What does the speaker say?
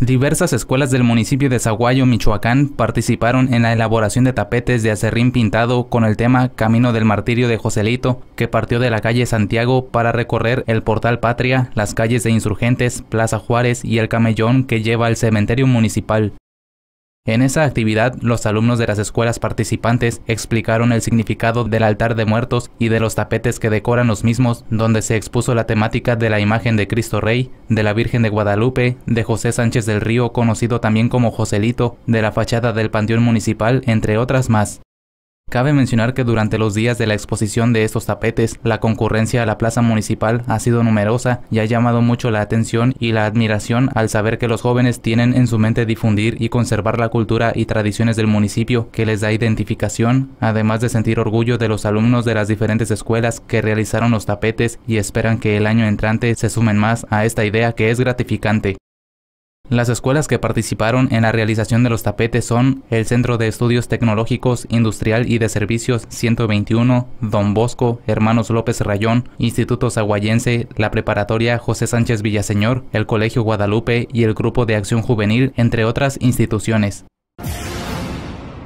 Diversas escuelas del municipio de Zaguayo, Michoacán, participaron en la elaboración de tapetes de acerrín pintado con el tema Camino del Martirio de Joselito, que partió de la calle Santiago para recorrer el Portal Patria, las calles de Insurgentes, Plaza Juárez y el camellón que lleva al cementerio municipal. En esa actividad, los alumnos de las escuelas participantes explicaron el significado del altar de muertos y de los tapetes que decoran los mismos, donde se expuso la temática de la imagen de Cristo Rey, de la Virgen de Guadalupe, de José Sánchez del Río, conocido también como Joselito, de la fachada del Panteón Municipal, entre otras más. Cabe mencionar que durante los días de la exposición de estos tapetes, la concurrencia a la plaza municipal ha sido numerosa y ha llamado mucho la atención y la admiración al saber que los jóvenes tienen en su mente difundir y conservar la cultura y tradiciones del municipio que les da identificación, además de sentir orgullo de los alumnos de las diferentes escuelas que realizaron los tapetes y esperan que el año entrante se sumen más a esta idea que es gratificante. Las escuelas que participaron en la realización de los tapetes son el Centro de Estudios Tecnológicos, Industrial y de Servicios 121, Don Bosco, Hermanos López Rayón, Instituto Zaguayense, la Preparatoria José Sánchez Villaseñor, el Colegio Guadalupe y el Grupo de Acción Juvenil, entre otras instituciones.